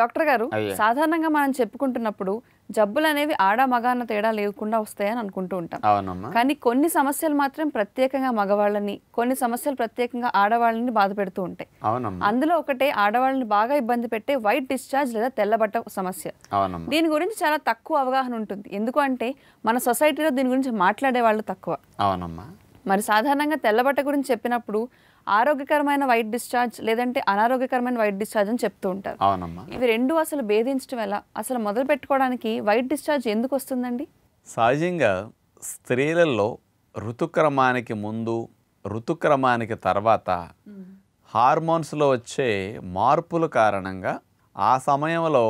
doctor గారు సాధారణంగా మనం చెప్పుకుంటున్నప్పుడు జబ్బులు అనేవి ఆడ మగాన్న తేడా లేకుండా వస్తాయని అనుకుంటూ ఉంటాం కానీ కొన్ని సమస్యలు మాత్రం ప్రత్యేకంగా మగవాళ్ళని కొన్ని సమస్యలు ప్రత్యేకంగా ఆడవాళ్ళని బాధ పెడుతూ ఉంటాయి అందులో ఒకటే ఆడవాళ్ళని బాగా ఇబ్బంది పెట్టే వైట్ డిశ్చార్జ్ లేదా తెల్లబట్ట సమస్య దీని గురించి చాలా తక్కువ అవగాహన ఉంటుంది ఎందుకంటే మన సొసైటీలో దీని గురించి మాట్లాడే వాళ్ళు తక్కువ అవునమ్మా మరి సాధారణంగా తెల్లబట్ట గురించి చెప్పినప్పుడు ఆరోగ్యకరమైన వైట్ డిశ్చార్జ్ లేదంటే అనారోగ్యకరమైన వైట్ డిశ్చార్జ్ అని చెప్తూ ఉంటారు ఇవి రెండు అసలు భేదించడం ఎలా అసలు మొదలు పెట్టుకోవడానికి వైట్ డిశ్చార్జ్ ఎందుకు వస్తుందండి సహజంగా స్త్రీలలో ఋతుక్రమానికి ముందు ఋతుక్రమానికి తర్వాత హార్మోన్స్లో వచ్చే మార్పుల కారణంగా ఆ సమయంలో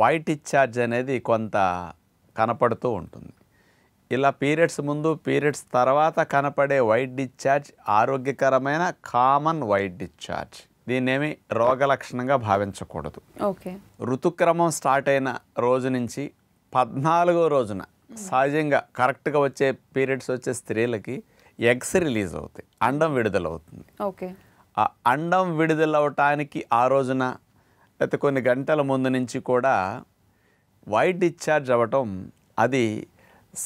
వైట్ డిశ్చార్జ్ అనేది కొంత కనపడుతూ ఉంటుంది ఇలా పీరియడ్స్ ముందు పీరియడ్స్ తర్వాత కనపడే వైట్ డిశ్చార్జ్ ఆరోగ్యకరమైన కామన్ వైట్ డిశ్చార్జ్ రోగ లక్షణంగా భావించకూడదు ఓకే ఋతుక్రమం స్టార్ట్ అయిన రోజు నుంచి పద్నాలుగో రోజున సహజంగా కరెక్ట్గా వచ్చే పీరియడ్స్ వచ్చే స్త్రీలకి ఎగ్స్ రిలీజ్ అవుతాయి అండం విడుదలవుతుంది ఓకే ఆ అండం విడుదలవటానికి ఆ రోజున లేకపోతే కొన్ని గంటల ముందు నుంచి కూడా వైట్ డిశ్చార్జ్ అవ్వటం అది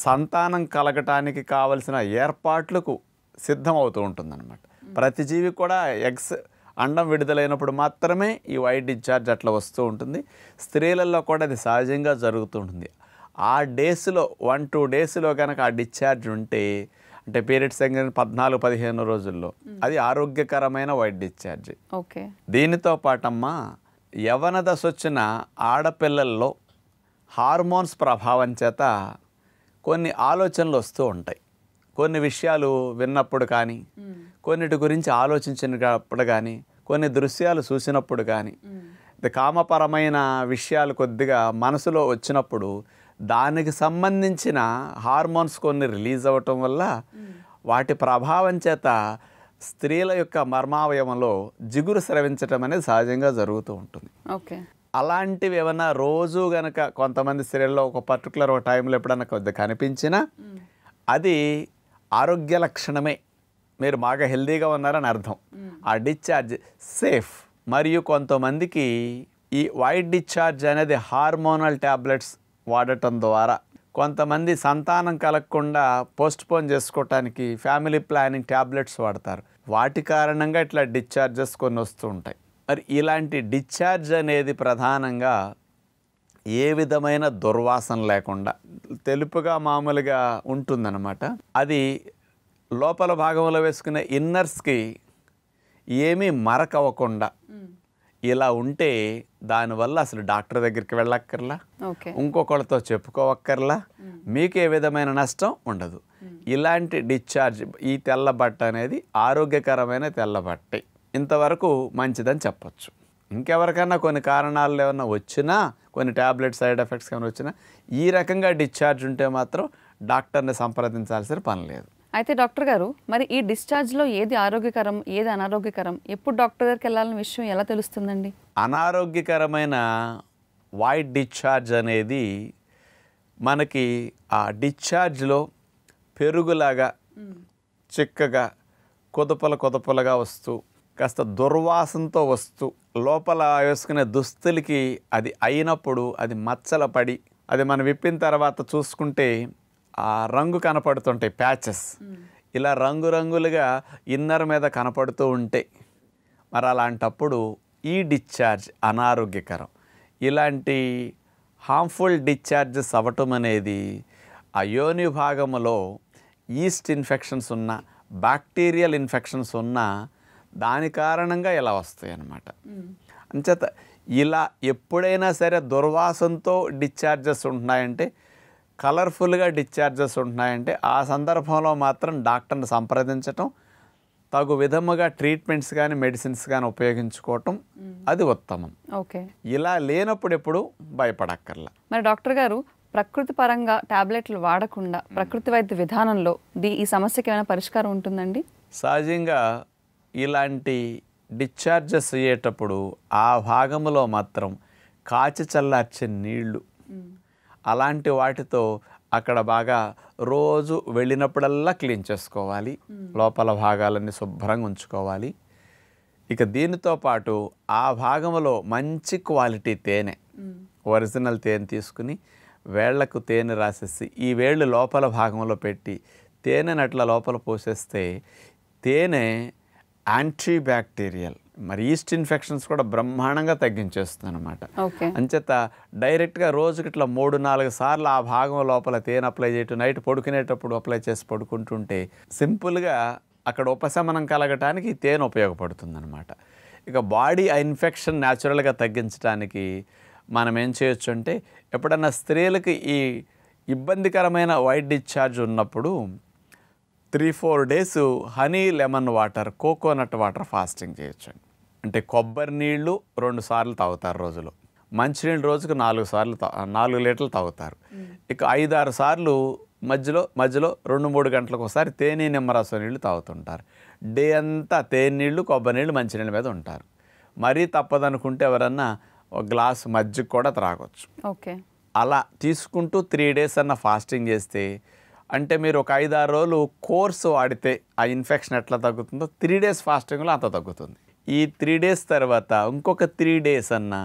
సంతానం కలగటానికి కావలసిన ఏర్పాట్లకు సిద్ధమవుతూ ఉంటుందన్నమాట ప్రతి జీవి కూడా ఎగ్స్ అండం విడుదలైనప్పుడు మాత్రమే ఈ వైట్ డిశ్చార్జ్ అట్లా వస్తూ ఉంటుంది స్త్రీలలో కూడా అది సహజంగా జరుగుతూ ఉంటుంది ఆ డేస్లో వన్ టూ డేస్లో కనుక ఆ డిశ్చార్జ్ ఉంటే అంటే పీరియడ్స్ దగ్గర పద్నాలుగు పదిహేను రోజుల్లో అది ఆరోగ్యకరమైన వైట్ డిశ్చార్జ్ ఓకే దీనితో పాటమ్మా యవన దశ వచ్చిన ఆడపిల్లల్లో హార్మోన్స్ ప్రభావం చేత కొన్ని ఆలోచనలు వస్తూ ఉంటాయి కొన్ని విషయాలు విన్నప్పుడు కానీ కొన్నిటి గురించి ఆలోచించినప్పుడు కానీ కొన్ని దృశ్యాలు చూసినప్పుడు కానీ కామపరమైన విషయాలు కొద్దిగా మనసులో వచ్చినప్పుడు దానికి సంబంధించిన హార్మోన్స్ కొన్ని రిలీజ్ అవ్వటం వల్ల వాటి ప్రభావం చేత స్త్రీల యొక్క మర్మావయవంలో జిగురు స్రవించటం అనేది సహజంగా జరుగుతూ ఉంటుంది ఓకే అలాంటివి ఏమైనా రోజు గనక కొంతమంది స్త్రీల్లో ఒక పర్టికులర్ ఒక టైంలో ఎప్పుడన్నా కొద్ది కనిపించినా అది ఆరోగ్య లక్షణమే మీరు బాగా హెల్దీగా ఉన్నారని అర్థం ఆ డిశ్చార్జ్ సేఫ్ మరియు కొంతమందికి ఈ వైట్ డిశ్చార్జ్ అనేది హార్మోనల్ ట్యాబ్లెట్స్ వాడటం ద్వారా కొంతమంది సంతానం కలగకుండా పోస్ట్పోన్ చేసుకోవటానికి ఫ్యామిలీ ప్లానింగ్ ట్యాబ్లెట్స్ వాడతారు వాటి కారణంగా ఇట్లా డిశ్చార్జెస్ కొన్ని వస్తూ ఉంటాయి మరి ఇలాంటి డిశ్చార్జ్ అనేది ప్రధానంగా ఏ విధమైన దుర్వాసన లేకుండా తెలుపుగా మామూలుగా ఉంటుందన్నమాట అది లోపల భాగంలో వేసుకునే ఇన్నర్స్కి ఏమీ మరకవ్వకుండా ఇలా ఉంటే దానివల్ల అసలు డాక్టర్ దగ్గరికి వెళ్ళక్కర్లా ఇంకొకళ్ళతో చెప్పుకోవక్కర్లా మీకు ఏ విధమైన నష్టం ఉండదు ఇలాంటి డిశ్చార్జ్ ఈ తెల్ల బట్ట అనేది ఆరోగ్యకరమైన తెల్ల బట్టే ఇంతవరకు మంచిదని చెప్పచ్చు ఇంకెవరికైనా కొన్ని కారణాలు ఏమైనా వచ్చినా కొన్ని ట్యాబ్లెట్ సైడ్ ఎఫెక్ట్స్ ఏమైనా వచ్చినా ఈ రకంగా డిశ్చార్జ్ ఉంటే మాత్రం డాక్టర్ని సంప్రదించాల్సిన పని లేదు అయితే డాక్టర్ గారు మరి ఈ డిశ్చార్జ్లో ఏది ఆరోగ్యకరం ఏది అనారోగ్యకరం ఎప్పుడు డాక్టర్ గారికి వెళ్ళాలన్న విషయం ఎలా తెలుస్తుందండి అనారోగ్యకరమైన వైట్ డిశ్చార్జ్ అనేది మనకి ఆ డిశ్చార్జ్లో పెరుగులాగా చిక్కగా కుదపల కుదపలుగా వస్తూ కాస్త దుర్వాసనతో వస్తూ లోపల వేసుకునే దుస్తులకి అది అయినప్పుడు అది మచ్చల పడి అది మనం విప్పిన తర్వాత చూసుకుంటే ఆ రంగు కనపడుతుంటాయి ప్యాచెస్ ఇలా రంగురంగులుగా ఇన్నర్ మీద కనపడుతూ ఉంటే మరి అలాంటప్పుడు ఈ డిశ్చార్జ్ అనారోగ్యకరం ఇలాంటి హార్మ్ఫుల్ డిశ్చార్జెస్ అవ్వటం అనేది ఆ యోని భాగంలో ఈస్ట్ ఇన్ఫెక్షన్స్ ఉన్న బ్యాక్టీరియల్ ఇన్ఫెక్షన్స్ ఉన్న దాని కారణంగా ఇలా వస్తాయి అన్నమాట అంచేత ఇలా ఎప్పుడైనా సరే దుర్వాసంతో డిశ్చార్జెస్ ఉంటున్నాయంటే కలర్ఫుల్గా డిశ్చార్జెస్ ఉంటున్నాయంటే ఆ సందర్భంలో మాత్రం డాక్టర్ని సంప్రదించటం తగు విధముగా ట్రీట్మెంట్స్ కానీ మెడిసిన్స్ కానీ ఉపయోగించుకోవటం అది ఉత్తమం ఓకే ఇలా లేనప్పుడు ఎప్పుడు భయపడక్కర్లా మరి డాక్టర్ గారు ప్రకృతి పరంగా టాబ్లెట్లు వాడకుండా ప్రకృతి వైద్య విధానంలో ఈ సమస్యకి ఏమైనా పరిష్కారం ఉంటుందండి సహజంగా ఇలాంటి డిశ్చార్జెస్ అయ్యేటప్పుడు ఆ భాగంలో మాత్రం కాచి చల్లార్చే నీళ్లు అలాంటి వాటితో అక్కడ బాగా రోజు వెళ్ళినప్పుడల్లా క్లీన్ చేసుకోవాలి లోపల భాగాలన్నీ శుభ్రంగా ఉంచుకోవాలి ఇక దీనితో పాటు ఆ భాగంలో మంచి క్వాలిటీ తేనె ఒరిజినల్ తేనె తీసుకుని వేళ్లకు తేనె రాసేసి ఈ వేళ్ళు లోపల భాగంలో పెట్టి తేనెనట్ల లోపల పోసేస్తే తేనె యాంటీబ్యాక్టీరియల్ మరి ఈస్ట్ ఇన్ఫెక్షన్స్ కూడా బ్రహ్మాండంగా తగ్గించేస్తుంది అనమాట అంచేత డైరెక్ట్గా రోజుకి ఇట్లా మూడు నాలుగు సార్లు ఆ భాగం లోపల తేనె అప్లై చేయటం నైట్ పడుకునేటప్పుడు అప్లై చేసి పడుకుంటుంటే సింపుల్గా అక్కడ ఉపశమనం కలగటానికి తేనె ఉపయోగపడుతుంది అనమాట ఇక బాడీ ఆ ఇన్ఫెక్షన్ న్యాచురల్గా తగ్గించడానికి మనం ఏం చేయొచ్చు అంటే ఎప్పుడన్నా స్త్రీలకు ఈ ఇబ్బందికరమైన వైట్ డిశ్చార్జ్ ఉన్నప్పుడు three four days honey lemon water coconut water fasting చేయొచ్చు అంటే కొబ్బరి నీళ్లు రెండు సార్లు తాగుతారు రోజులో మంచినీళ్ళు రోజుకు నాలుగు సార్లు నాలుగు లీటర్లు తాగుతారు ఇక ఐదు ఆరు సార్లు మధ్యలో మధ్యలో రెండు మూడు గంటలకు ఒకసారి తేనె నిమ్మరసం నీళ్ళు తాగుతుంటారు డే అంతా తేనె నీళ్ళు కొబ్బరి నీళ్ళు మంచినీళ్ళ మీద ఉంటారు మరీ తప్పదనుకుంటే ఎవరన్నా ఒక గ్లాస్ మజ్జిగ కూడా త్రాగొచ్చు ఓకే అలా తీసుకుంటూ త్రీ డేస్ అన్న ఫాస్టింగ్ చేస్తే అంటే మీరు ఒక ఐదారు రోజులు కోర్సు వాడితే ఆ ఇన్ఫెక్షన్ ఎట్లా తగ్గుతుందో త్రీ డేస్ ఫాస్టింగ్లో అంత తగ్గుతుంది ఈ త్రీ డేస్ తర్వాత ఇంకొక త్రీ డేస్ అన్నా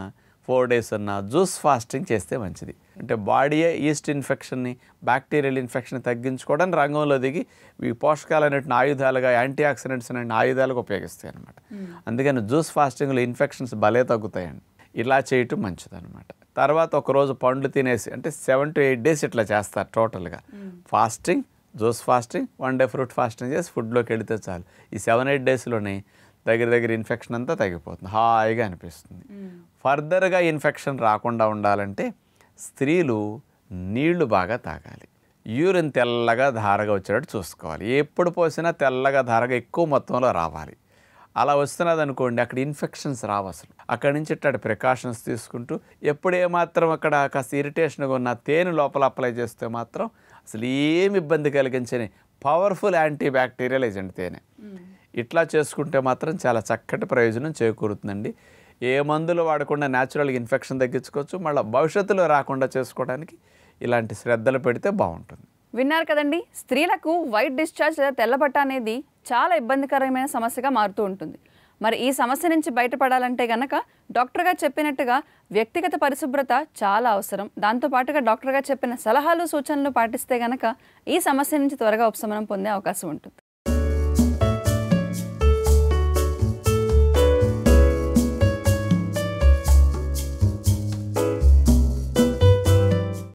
ఫోర్ డేస్ అన్నా జ్యూస్ ఫాస్టింగ్ చేస్తే మంచిది అంటే బాడీయే ఈస్ట్ ఇన్ఫెక్షన్ని బ్యాక్టీరియల్ ఇన్ఫెక్షన్ తగ్గించుకోవడానికి రంగంలో దిగి ఈ పోషకాలు అనేటిని ఆయుధాలుగా యాంటీ ఆక్సిడెంట్స్ అనేటి ఆయుధాలుగా ఉపయోగిస్తాయి అనమాట అందుకని జ్యూస్ ఫాస్టింగ్లో ఇన్ఫెక్షన్స్ భలే తగ్గుతాయండి ఇలా చేయటం అనమాట తర్వాత ఒకరోజు పండ్లు తినేసి అంటే సెవెన్ టు ఎయిట్ డేస్ ఇట్లా చేస్తారు టోటల్గా fasting juice fasting one day fruit fasting చేసి ఫుడ్లోకి వెళితే చాలు ఈ సెవెన్ ఎయిట్ డేస్లోనే దగ్గర దగ్గర ఇన్ఫెక్షన్ అంతా తగ్గిపోతుంది హాయిగా అనిపిస్తుంది ఫర్దర్గా ఇన్ఫెక్షన్ రాకుండా ఉండాలంటే స్త్రీలు నీళ్లు బాగా తాగాలి యూరిన్ తెల్లగా ధారగా వచ్చేటట్టు చూసుకోవాలి ఎప్పుడు పోసినా తెల్లగా ధారగా ఎక్కువ మొత్తంలో రావాలి అలా వస్తున్నది అనుకోండి అక్కడ ఇన్ఫెక్షన్స్ రావు అసలు అక్కడి నుంచి ఇట్లా ప్రికాషన్స్ తీసుకుంటూ ఎప్పుడు ఏమాత్రం అక్కడ కాస్త ఇరిటేషన్గా ఉన్న తేనె లోపల అప్లై చేస్తే మాత్రం అసలు ఏమి ఇబ్బంది కలిగించని పవర్ఫుల్ యాంటీ బ్యాక్టీరియల్ ఏజెంట్ తేనె ఇట్లా చేసుకుంటే మాత్రం చాలా చక్కటి ప్రయోజనం చేకూరుతుందండి ఏ మందులు వాడకుండా న్యాచురల్గా ఇన్ఫెక్షన్ తగ్గించుకోవచ్చు మళ్ళీ భవిష్యత్తులో రాకుండా చేసుకోవడానికి ఇలాంటి శ్రద్ధలు పెడితే బాగుంటుంది విన్నారు కదండి స్త్రీలకు వైట్ డిశ్చార్జ్ లేదా తెల్లబట్ట అనేది చాలా ఇబ్బందికరమైన సమస్యగా మారుతూ ఉంటుంది మరి ఈ సమస్య నుంచి బయటపడాలంటే గనక డాక్టర్గా చెప్పినట్టుగా వ్యక్తిగత పరిశుభ్రత చాలా అవసరం దాంతోపాటుగా డాక్టర్గా చెప్పిన సలహాలు సూచనలు పాటిస్తే గనక ఈ సమస్య నుంచి త్వరగా ఉపశమనం పొందే అవకాశం ఉంటుంది